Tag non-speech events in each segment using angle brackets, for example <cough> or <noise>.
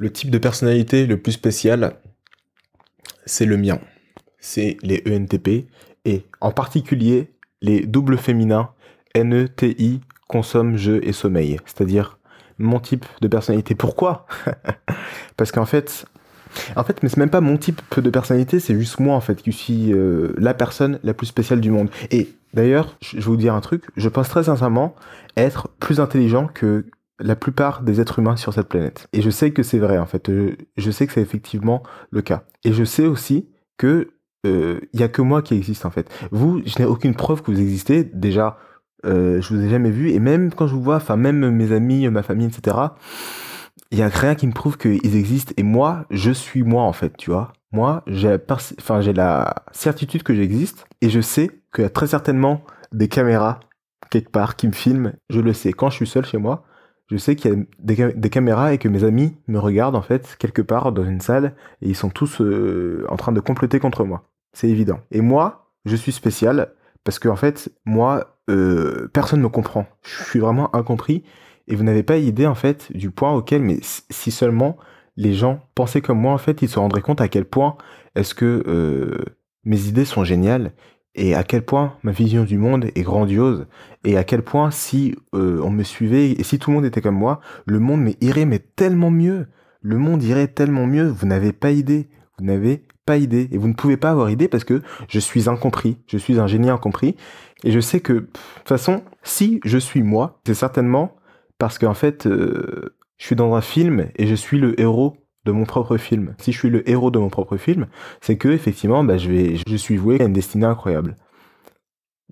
Le type de personnalité le plus spécial, c'est le mien. C'est les ENTP et en particulier les doubles féminins NETI, consomme, jeu et sommeil. C'est-à-dire mon type de personnalité. Pourquoi <laughs> Parce qu'en fait, en fait, mais c'est même pas mon type de personnalité, c'est juste moi en fait qui suis euh, la personne la plus spéciale du monde. Et d'ailleurs, je vais vous dire un truc, je pense très sincèrement être plus intelligent que la plupart des êtres humains sur cette planète. Et je sais que c'est vrai, en fait. Euh, je sais que c'est effectivement le cas. Et je sais aussi que il euh, a que moi qui existe, en fait. Vous, je n'ai aucune preuve que vous existez. Déjà, euh, je vous ai jamais vu. Et même quand je vous vois, enfin, même mes amis, ma famille, etc., il n'y a rien qui me prouve qu'ils existent. Et moi, je suis moi, en fait, tu vois. Moi, j'ai j'ai la certitude que j'existe. Et je sais qu'il y a très certainement des caméras quelque part qui me filment. Je le sais. Quand je suis seul chez moi, je sais qu'il y a des, caméras et que mes amis me regardent en fait quelque part dans une salle et ils sont tous euh, en train de comploter contre moi. C'est évident. Et moi, je suis spécial parce que en fait, moi, euh, personne ne me comprend. Je suis vraiment incompris et vous n'avez pas idée en fait du point auquel, mais si seulement les gens pensaient comme moi en fait, ils se rendraient compte à quel point est-ce que euh, mes idées sont géniales et à quel point ma vision du monde est grandiose et à quel point si euh, on me suivait et si tout le monde était comme moi, le monde irait mais tellement mieux. Le monde irait tellement mieux, vous n'avez pas idée. Vous n'avez pas idée et vous ne pouvez pas avoir idée parce que je suis incompris, je suis un génie incompris et je sais que de toute façon, si je suis moi, c'est certainement parce qu'en fait euh, je suis dans un film et je suis le héros de mon propre film. Si je suis le héros de mon propre film, c'est que effectivement, bah, je, vais, je suis voué à une destinée incroyable.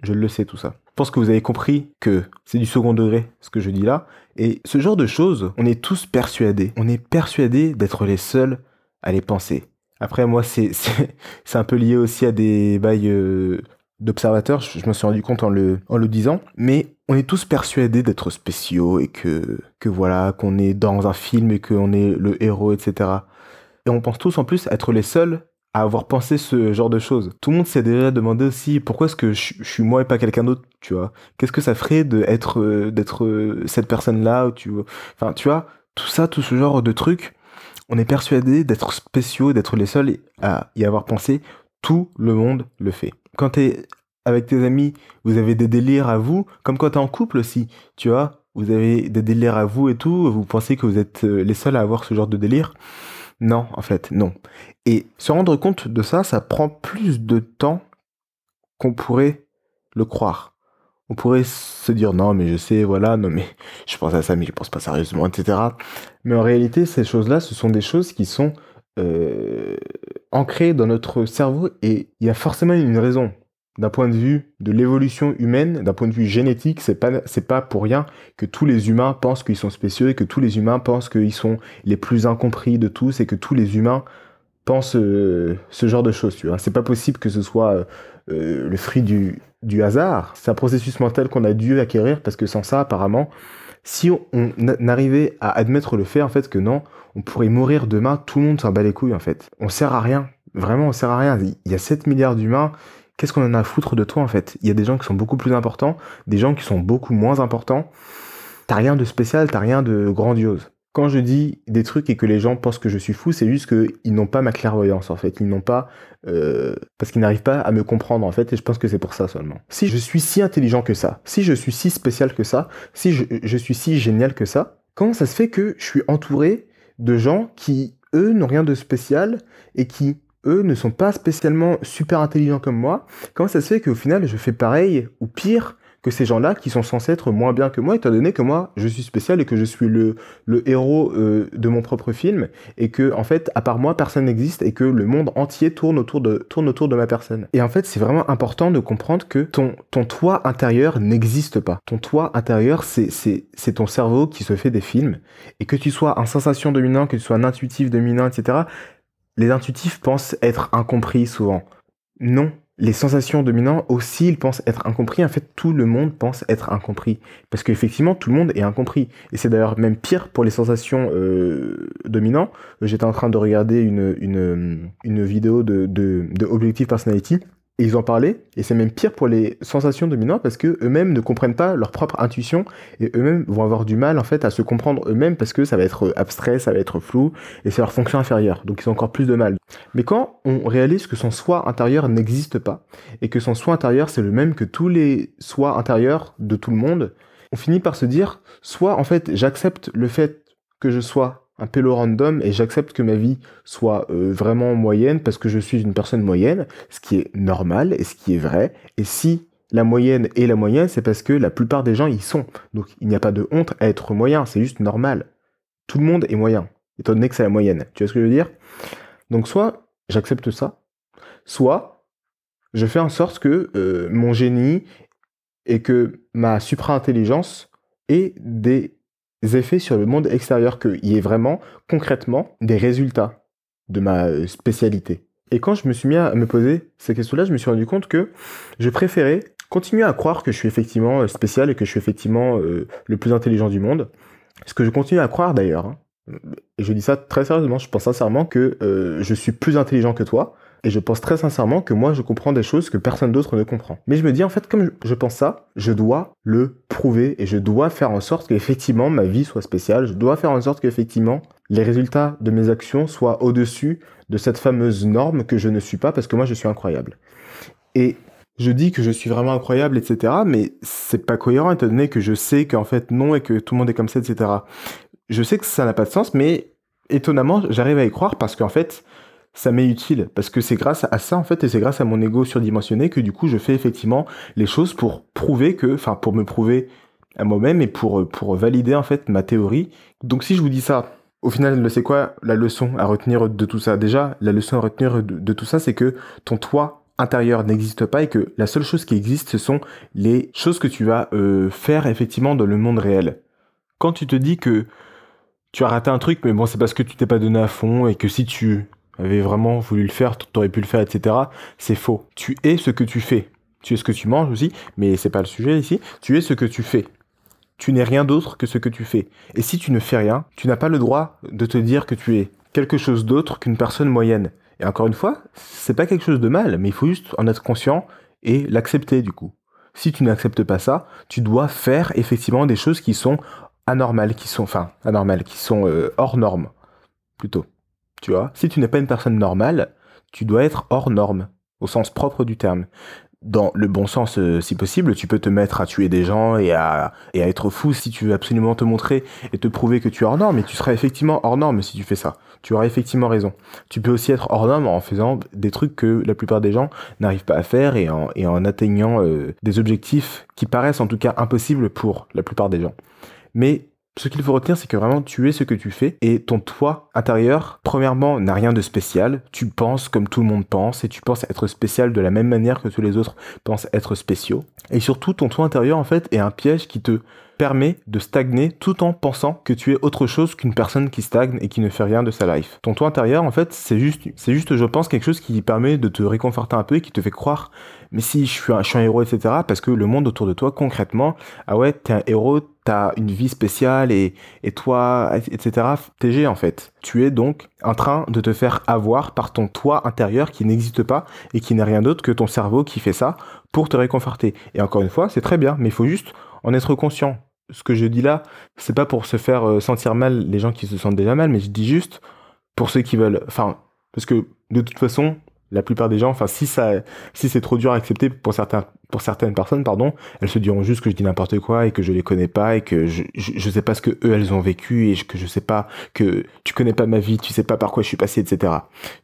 Je le sais tout ça. Je pense que vous avez compris que c'est du second degré ce que je dis là. Et ce genre de choses, on est tous persuadés. On est persuadés d'être les seuls à les penser. Après, moi, c'est <laughs> un peu lié aussi à des bails euh, d'observateur, je, me suis rendu compte en le, en le disant, mais on est tous persuadés d'être spéciaux et que, que voilà, qu'on est dans un film et qu'on est le héros, etc. Et on pense tous en plus être les seuls à avoir pensé ce genre de choses. Tout le monde s'est déjà demandé aussi pourquoi est-ce que je, suis moi et pas quelqu'un d'autre, tu vois. Qu'est-ce que ça ferait euh, d'être d'être euh, cette personne-là, tu Enfin, tu vois, tout ça, tout ce genre de trucs, on est persuadés d'être spéciaux, d'être les seuls à y avoir pensé tout le monde le fait. Quand tu es avec tes amis, vous avez des délires à vous, comme quand tu es en couple aussi, tu vois, vous avez des délires à vous et tout, vous pensez que vous êtes euh, les seuls à avoir ce genre de délire. Non, en fait, non. Et se rendre compte de ça, ça prend plus de temps qu'on pourrait le croire. On pourrait se dire non, mais je sais, voilà, non, mais je pense à ça, mais je pense pas sérieusement, etc. Mais en réalité, ces choses-là, ce sont des choses qui sont euh, ancré dans notre cerveau et il y a forcément une raison. D'un point de vue de l'évolution humaine, d'un point de vue génétique, c'est pas, c'est pas pour rien que tous les humains pensent qu'ils sont spécieux et que tous les humains pensent qu'ils sont les plus incompris de tous et que tous les humains pensent euh, ce genre de choses, tu vois. C'est pas possible que ce soit euh, euh, le fruit du hasard. C'est un processus mental qu'on a dû acquérir parce que sans ça, apparemment, si on, n'arrivait arrivait à admettre le fait en fait que non, on pourrait mourir demain, tout le monde s'en bat les couilles en fait. On sert à rien. Vraiment, on sert à rien. Il y a 7 milliards d'humains. Qu'est-ce qu'on en a à foutre de toi en fait Il y a des gens qui sont beaucoup plus importants, des gens qui sont beaucoup moins importants. T'as rien de spécial, t'as rien de grandiose quand je dis des trucs et que les gens pensent que je suis fou, c'est juste qu'ils n'ont pas ma clairvoyance en fait. Ils n'ont pas. Euh, parce qu'ils n'arrivent pas à me comprendre en fait, et je pense que c'est pour ça seulement. Si je suis si intelligent que ça, si je suis si spécial que ça, si je, je suis si génial que ça, comment ça se fait que je suis entouré de gens qui, eux, n'ont rien de spécial et qui, eux, ne sont pas spécialement super intelligents comme moi Comment ça se fait qu'au final, je fais pareil ou pire que ces gens-là qui sont censés être moins bien que moi, étant donné que moi, je suis spécial et que je suis le, héros euh, de mon propre film, et que, en fait, à part moi, personne n'existe, et que le monde entier tourne autour de, tourne autour de ma personne. Et en fait, c'est vraiment important de comprendre que ton, ton toit intérieur n'existe pas. Ton toit intérieur, c'est, c'est, c'est ton cerveau qui se fait des films, et que tu sois un sensation dominant, que tu sois un intuitif dominant, etc., les intuitifs pensent être incompris souvent. Non, les sensations dominantes aussi, ils pensent être incompris. En fait, tout le monde pense être incompris. Parce qu'effectivement, tout le monde est incompris. Et c'est d'ailleurs même pire pour les sensations euh, dominantes. J'étais en train de regarder une, une, une vidéo de, de, de Objective Personality et ils en parlé, et c'est même pire pour les sensations dominantes parce que eux-mêmes ne comprennent pas leur propre intuition et eux-mêmes vont avoir du mal en fait à se comprendre eux-mêmes parce que ça va être abstrait, ça va être flou et c'est leur fonction inférieure. Donc ils ont encore plus de mal. Mais quand on réalise que son soi intérieur n'existe pas et que son soi intérieur c'est le même que tous les soi intérieurs de tout le monde, on finit par se dire soit en fait j'accepte le fait que je sois un pélo random et j'accepte que ma vie soit euh, vraiment moyenne parce que je suis une personne moyenne, ce qui est normal et ce qui est vrai. Et si la moyenne est la moyenne, c'est parce que la plupart des gens y sont. Donc il n'y a pas de honte à être moyen, c'est juste normal. Tout le monde est moyen, étant donné que c'est la moyenne. Tu vois ce que je veux dire Donc soit j'accepte ça, soit je fais en sorte que euh, mon génie et que ma supra-intelligence aient des effets sur le monde extérieur, qu'il y ait vraiment concrètement des résultats de ma euh, spécialité. Et quand je me suis mis à me poser ces questions-là, je me suis rendu compte que je préférais continuer à croire que je suis effectivement euh, spécial et que je suis effectivement euh, le plus intelligent du monde. Ce que je continue à croire d'ailleurs. et hein. Je dis ça très sérieusement, je pense sincèrement que je suis plus intelligent que toi, et je pense très sincèrement que moi, je comprends des choses que personne d'autre ne comprend. Mais je me dis, en fait, comme je pense ça, je dois le prouver et je dois faire en sorte qu'effectivement ma vie soit spéciale. Je dois faire en sorte qu'effectivement les résultats de mes actions soient au-dessus de cette fameuse norme que je ne suis pas parce que moi, je suis incroyable. Et je dis que je suis vraiment incroyable, etc. Mais c'est pas cohérent étant donné que je sais qu'en fait non et que tout le monde est comme ça, etc. Je sais que ça n'a pas de sens, mais étonnamment, j'arrive à y croire parce qu'en fait, ça m'est utile parce que c'est grâce à ça en fait et c'est grâce à mon ego surdimensionné que du coup je fais effectivement les choses pour prouver que enfin pour me prouver à moi-même et pour pour valider en fait ma théorie. Donc si je vous dis ça, au final c'est quoi la leçon à retenir de tout ça Déjà, la leçon à retenir de, tout ça c'est que ton toi intérieur n'existe pas et que la seule chose qui existe ce sont les choses que tu vas euh, faire effectivement dans le monde réel. Quand tu te dis que tu as raté un truc mais bon c'est parce que tu t'es pas donné à fond et que si tu avait vraiment voulu le faire, t'aurais pu le faire, etc. C'est faux. Tu es ce que tu fais. Tu es ce que tu manges aussi, mais c'est pas le sujet ici. Tu es ce que tu fais. Tu n'es rien d'autre que ce que tu fais. Et si tu ne fais rien, tu n'as pas le droit de te dire que tu es quelque chose d'autre qu'une personne moyenne. Et encore une fois, c'est pas quelque chose de mal, mais il faut juste en être conscient et l'accepter du coup. Si tu n'acceptes pas ça, tu dois faire effectivement des choses qui sont anormales, qui sont, enfin, anormales, qui sont euh, hors normes, plutôt. Tu vois, si tu n'es pas une personne normale, tu dois être hors norme, au sens propre du terme. Dans le bon sens, euh, si possible, tu peux te mettre à tuer des gens et à, et à être fou si tu veux absolument te montrer et te prouver que tu es hors norme, et tu seras effectivement hors norme si tu fais ça. Tu auras effectivement raison. Tu peux aussi être hors norme en faisant des trucs que la plupart des gens n'arrivent pas à faire et en, et en atteignant euh, des objectifs qui paraissent en tout cas impossibles pour la plupart des gens. Mais ce qu'il faut retenir, c'est que vraiment tu es ce que tu fais et ton toi intérieur, premièrement, n'a rien de spécial. Tu penses comme tout le monde pense et tu penses être spécial de la même manière que tous les autres pensent être spéciaux. Et surtout, ton toi intérieur, en fait, est un piège qui te permet de stagner tout en pensant que tu es autre chose qu'une personne qui stagne et qui ne fait rien de sa life. Ton toi intérieur, en fait, c'est juste, c'est juste, je pense, quelque chose qui permet de te réconforter un peu et qui te fait croire, mais si je suis un, héros, etc. Parce que le monde autour de toi, concrètement, ah ouais, t'es un héros, t'as une vie spéciale et, et toi, etc. TG en fait. Tu es donc en train de te faire avoir par ton toi intérieur qui n'existe pas et qui n'est rien d'autre que ton cerveau qui fait ça pour te réconforter. Et encore une fois, c'est très bien, mais il faut juste en être conscient ce que je dis là, c'est pas pour se faire euh, sentir mal les gens qui se sentent déjà mal, mais je dis juste pour ceux qui veulent. Enfin, parce que de toute façon, la plupart des gens, enfin, si ça, si c'est trop dur à accepter pour certains, pour certaines personnes, pardon, elles se diront juste que je dis n'importe quoi et que je les connais pas et que je, je, sais pas ce que eux elles ont vécu et que je sais pas que tu connais pas ma vie, tu sais pas par quoi je suis passé, etc.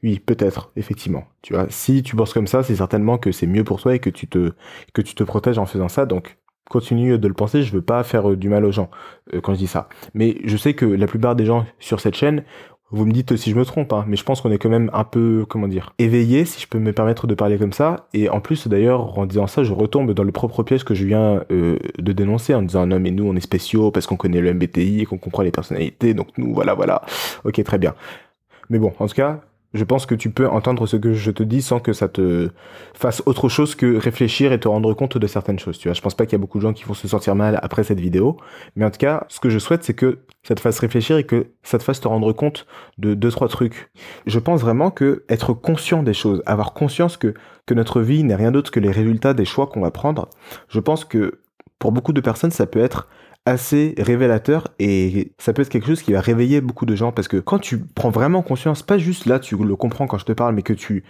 Oui, peut-être, effectivement. Tu vois, si tu penses comme ça, c'est certainement que c'est mieux pour toi et que tu te, que tu te protèges en faisant ça. Donc, continue de le penser, je veux pas faire euh, du mal aux gens euh, quand je dis ça. Mais je sais que la plupart des gens sur cette chaîne, vous me dites si je me trompe, hein, mais je pense qu'on est quand même un peu, comment dire, éveillé, si je peux me permettre de parler comme ça. Et en plus, d'ailleurs, en disant ça, je retombe dans le propre piège que je viens euh, de dénoncer en disant non, mais nous, on est spéciaux parce qu'on connaît le MBTI et qu'on comprend les personnalités, donc nous, voilà, voilà. Ok, très bien. Mais bon, en tout cas, je pense que tu peux entendre ce que je te dis sans que ça te fasse autre chose que réfléchir et te rendre compte de certaines choses. Tu vois, je pense pas qu'il y a beaucoup de gens qui vont se sentir mal après cette vidéo, mais en tout cas, ce que je souhaite, c'est que ça te fasse réfléchir et que ça te fasse te rendre compte de deux trois trucs. Je pense vraiment que être conscient des choses, avoir conscience que que notre vie n'est rien d'autre que les résultats des choix qu'on va prendre. Je pense que pour beaucoup de personnes, ça peut être assez révélateur et ça peut être quelque chose qui va réveiller beaucoup de gens parce que quand tu prends vraiment conscience, pas juste là, tu le comprends quand je te parle, mais que tu,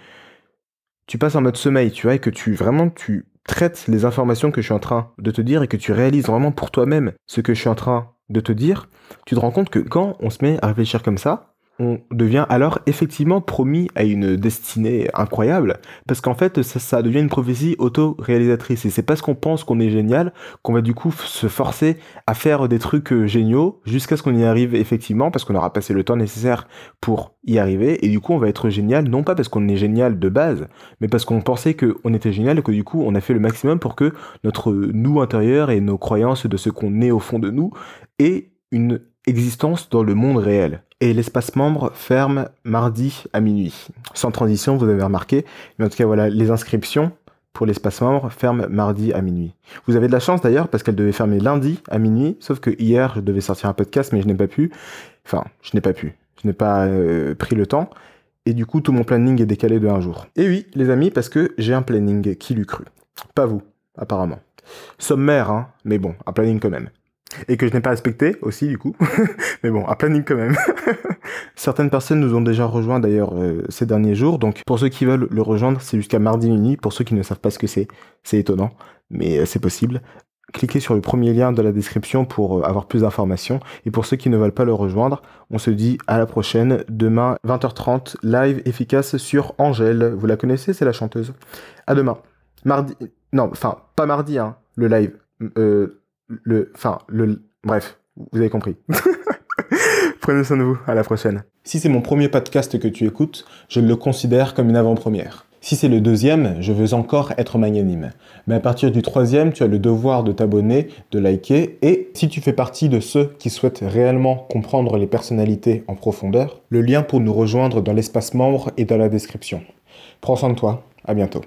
tu passes en mode sommeil, tu vois, et que tu vraiment, tu traites les informations que je suis en train de te dire et que tu réalises vraiment pour toi-même ce que je suis en train de te dire, tu te rends compte que quand on se met à réfléchir comme ça, on devient alors effectivement promis à une destinée incroyable, parce qu'en fait ça, devient une prophétie auto-réalisatrice, et c'est parce qu'on pense qu'on est génial qu'on va du coup se forcer à faire des trucs euh, géniaux jusqu'à ce qu'on y arrive effectivement, parce qu'on aura passé le temps nécessaire pour y arriver, et du coup on va être génial, non pas parce qu'on est génial de base, mais parce qu'on pensait qu'on était génial et que du coup on a fait le maximum pour que notre nous intérieur et nos croyances de ce qu'on est au fond de nous aient une existence dans le monde réel et l'espace membre ferme mardi à minuit. Sans transition, vous avez remarqué. Mais en tout cas, voilà, les inscriptions pour l'espace membre ferment mardi à minuit. Vous avez de la chance d'ailleurs parce qu'elle devait fermer lundi à minuit, sauf que hier, je devais sortir un podcast, mais je n'ai pas pu. Enfin, je n'ai pas pu. Je n'ai pas euh, pris le temps. Et du coup, tout mon planning est décalé de un jour. Et oui, les amis, parce que j'ai un planning qui l'eût cru. Pas vous, apparemment. Sommaire, hein, mais bon, un planning quand même et que je n'ai pas respecté aussi du coup. <laughs> Mais bon, à planning quand même. <laughs> Certaines personnes nous ont déjà rejoint d'ailleurs euh, ces derniers jours. Donc pour ceux qui veulent le rejoindre, c'est jusqu'à mardi minuit. Pour ceux qui ne savent pas ce que c'est, c'est étonnant, mais euh, c'est possible. Cliquez sur le premier lien de la description pour euh, avoir plus d'informations. Et pour ceux qui ne veulent pas le rejoindre, on se dit à la prochaine, demain 20h30, live efficace sur Angèle. Vous la connaissez, c'est la chanteuse. À demain. Mardi. Non, enfin, pas mardi, hein, le live. Euh, le, enfin, le, bref, vous avez compris. <laughs> Prenez soin de vous, à la prochaine. Si c'est mon premier podcast que tu écoutes, je le considère comme une avant-première. Si c'est le deuxième, je veux encore être magnanime. Mais à partir du troisième, tu as le devoir de t'abonner, de liker, et si tu fais partie de ceux qui souhaitent réellement comprendre les personnalités en profondeur, le lien pour nous rejoindre dans l'espace membre est dans la description. Prends soin de toi, à bientôt.